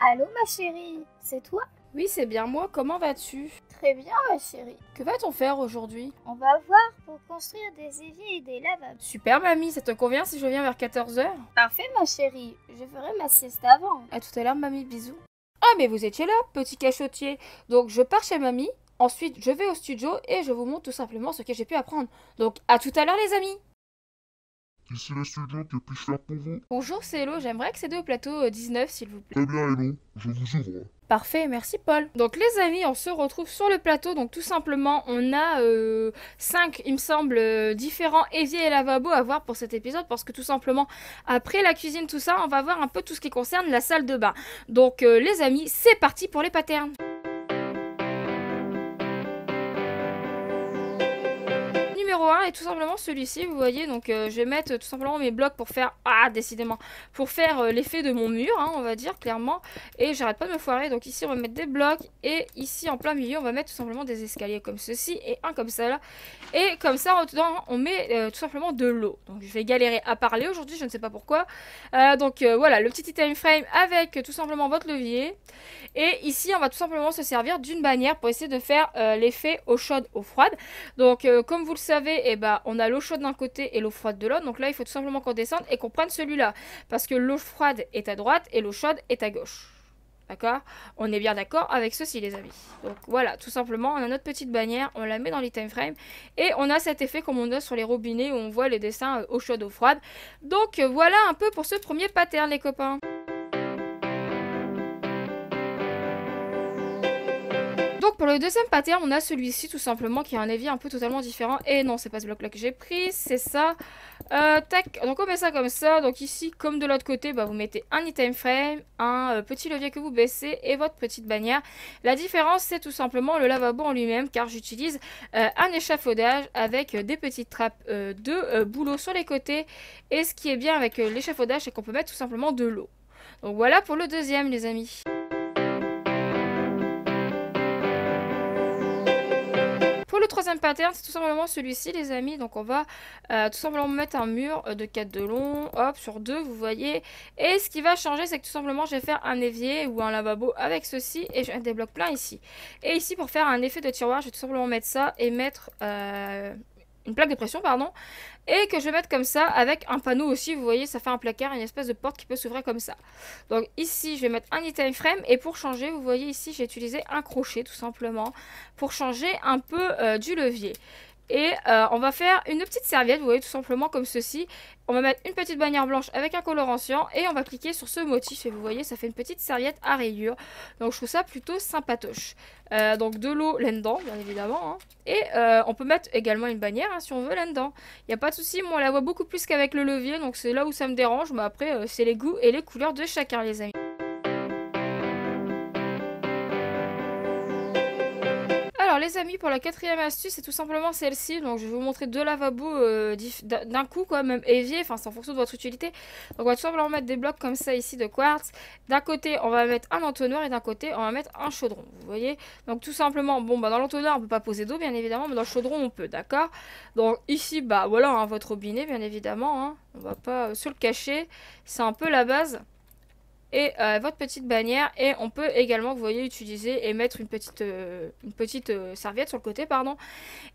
Allô ma chérie, c'est toi Oui, c'est bien moi, comment vas-tu Très bien ma chérie. Que va-t-on faire aujourd'hui On va voir pour construire des éviers et des lavables. Super mamie, ça te convient si je viens vers 14h Parfait ma chérie, je ferai ma sieste avant. À tout à l'heure mamie, bisous. Ah mais vous étiez là, petit cachotier. Donc je pars chez mamie, ensuite je vais au studio et je vous montre tout simplement ce que j'ai pu apprendre. Donc à tout à l'heure les amis Ici les studios, que puis-je faire pour vous Bonjour, c'est Hello, j'aimerais accéder au plateau 19 euh, s'il vous plaît. Très eh bien Hello, je vous ouvre. Parfait, merci Paul. Donc les amis, on se retrouve sur le plateau. Donc tout simplement, on a 5, euh, il me semble, euh, différents évier et lavabo à voir pour cet épisode. Parce que tout simplement, après la cuisine, tout ça, on va voir un peu tout ce qui concerne la salle de bain. Donc les amis, c'est parti pour les patterns. 1 est tout simplement celui-ci, vous voyez. Donc euh, je vais mettre tout simplement mes blocs pour faire... Ah, décidément Pour faire euh, l'effet de mon mur, hein, on va dire, clairement. Et j'arrête pas de me foirer. Donc ici, on va mettre des blocs. Et ici, en plein milieu, on va mettre tout simplement des escaliers comme ceci. Et un comme ça, là. Et comme ça, en dedans, on met euh, tout simplement de l'eau. Donc je vais galérer à parler aujourd'hui, je ne sais pas pourquoi. donc voilà, le petit time frame avec tout simplement votre levier. Et ici, on va tout simplement se servir d'une bannière pour essayer de faire l'effet au chaude, au froide. Donc comme vous le savez, et eh bah, ben, on a l'eau chaude d'un côté et l'eau froide de l'autre. Donc là, il faut tout simplement qu'on descende et qu'on prenne celui-là. Parce que l'eau froide est à droite et l'eau chaude est à gauche. D'accord On est bien d'accord avec ceci, les amis. Donc voilà, tout simplement, on a notre petite bannière, on la met dans les time frames Et on a cet effet comme on a sur les robinets où on voit les dessins euh, eau chaude, eau froide. Donc euh, voilà un peu pour ce premier pattern, les copains. donc pour le deuxième pattern, on a celui-ci tout simplement qui a un évier un peu totalement différent. Et non, c'est pas ce bloc-là que j'ai pris, c'est ça. Euh, donc on met ça comme ça. Donc ici, comme de l'autre côté, bah, vous mettez un item frame, un euh, petit levier que vous baissez et votre petite bannière. La différence, c'est tout simplement le lavabo en lui-même car j'utilise euh, un échafaudage avec des petites trappes de boulot sur les côtés. Et ce qui est bien avec l'échafaudage, c'est qu'on peut mettre tout simplement de l'eau. Donc voilà pour le deuxième les amis. troisième pattern, c'est tout simplement celui-ci, les amis. Donc on va euh, tout simplement mettre un mur euh, de 4 de long, hop, sur 2, vous voyez. Et ce qui va changer, c'est que tout simplement, je vais faire un évier ou un lavabo avec ceci et je blocs plein ici. Et ici, pour faire un effet de tiroir, je vais tout simplement mettre ça et mettre... Euh, une plaque de pression, pardon, et que je vais mettre comme ça avec un panneau aussi, vous voyez, ça fait un placard, une espèce de porte qui peut s'ouvrir comme ça. Donc ici, je vais mettre un item frame, et pour changer, vous voyez ici, j'ai utilisé un crochet tout simplement, pour changer un peu euh, du levier. Et euh, on va faire une petite serviette, vous voyez, tout simplement comme ceci. On va mettre une petite bannière blanche avec un colorant cyan et on va cliquer sur ce motif. Et vous voyez, ça fait une petite serviette à rayures. Donc je trouve ça plutôt sympatoche. Euh, donc de l'eau là-dedans, bien évidemment. Hein. Et euh, on peut mettre également une bannière hein, si on veut là-dedans. Il n'y a pas de souci, moi on la voit beaucoup plus qu'avec le levier. Donc c'est là où ça me dérange. Mais après, c'est les goûts et les couleurs de chacun, les amis. Alors les amis, pour la quatrième astuce, c'est tout simplement celle-ci. Donc je vais vous montrer deux lavabos euh, d'un coup, quoi, même évier, enfin c'est en fonction de votre utilité. Donc on va tout simplement mettre des blocs comme ça ici de quartz. D'un côté, on va mettre un entonnoir et d'un côté, on va mettre un chaudron. Vous voyez Donc tout simplement, bon bah dans l'entonnoir, on peut pas poser d'eau bien évidemment, mais dans le chaudron, on peut, d'accord Donc ici, bah voilà, hein, votre robinet bien évidemment, on hein. on va pas euh, se le cacher, c'est un peu la base et euh, votre petite bannière et on peut également vous voyez utiliser et mettre une petite euh, une petite euh, serviette sur le côté pardon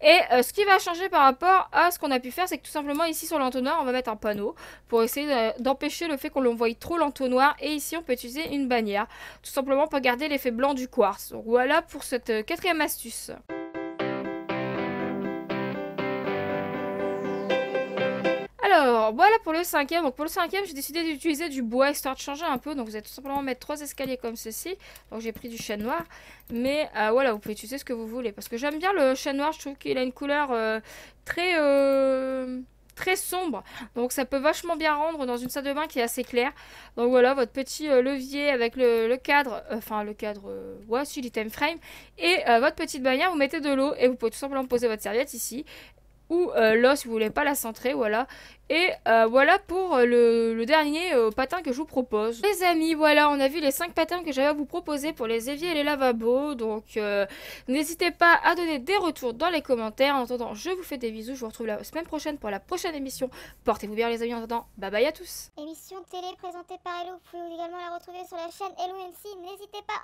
et ce qui va changer par rapport à ce qu'on a pu faire c'est que tout simplement ici sur l'entonnoir on va mettre un panneau pour essayer d'empêcher le fait qu'on l'envoie trop l'entonnoir et ici on peut utiliser une bannière tout simplement pour garder l'effet blanc du quartz donc voilà pour cette quatrième astuce voilà pour le cinquième. Donc, pour le cinquième, j'ai décidé d'utiliser du bois histoire de changer un peu. Donc, vous allez tout simplement mettre trois escaliers comme ceci. Donc, j'ai pris du chêne noir. Mais euh, voilà, vous pouvez utiliser ce que vous voulez. Parce que j'aime bien le chêne noir. Je trouve qu'il a une couleur euh, très... Euh, très sombre. Donc ça peut vachement bien rendre dans une salle de bain qui est assez claire. Donc voilà, votre petit levier avec le, cadre, enfin le cadre, euh, ouais, time frame, et votre petite bannière, vous mettez de l'eau et vous pouvez tout simplement poser votre serviette ici ou euh, là si vous voulez pas la centrer, voilà. Et euh, voilà pour euh, le, dernier patin que je vous propose. Les amis, voilà, on a vu les 5 patins que j'avais à vous proposer pour les éviers et les lavabos. Donc n'hésitez pas à donner des retours dans les commentaires. En attendant, je vous fais des bisous. Je vous retrouve la semaine prochaine pour la prochaine émission. Portez-vous bien les amis, en attendant, bye bye à tous. Émission télé présentée par Hello, vous pouvez également la retrouver sur la chaîne Hello MC, n'hésitez pas.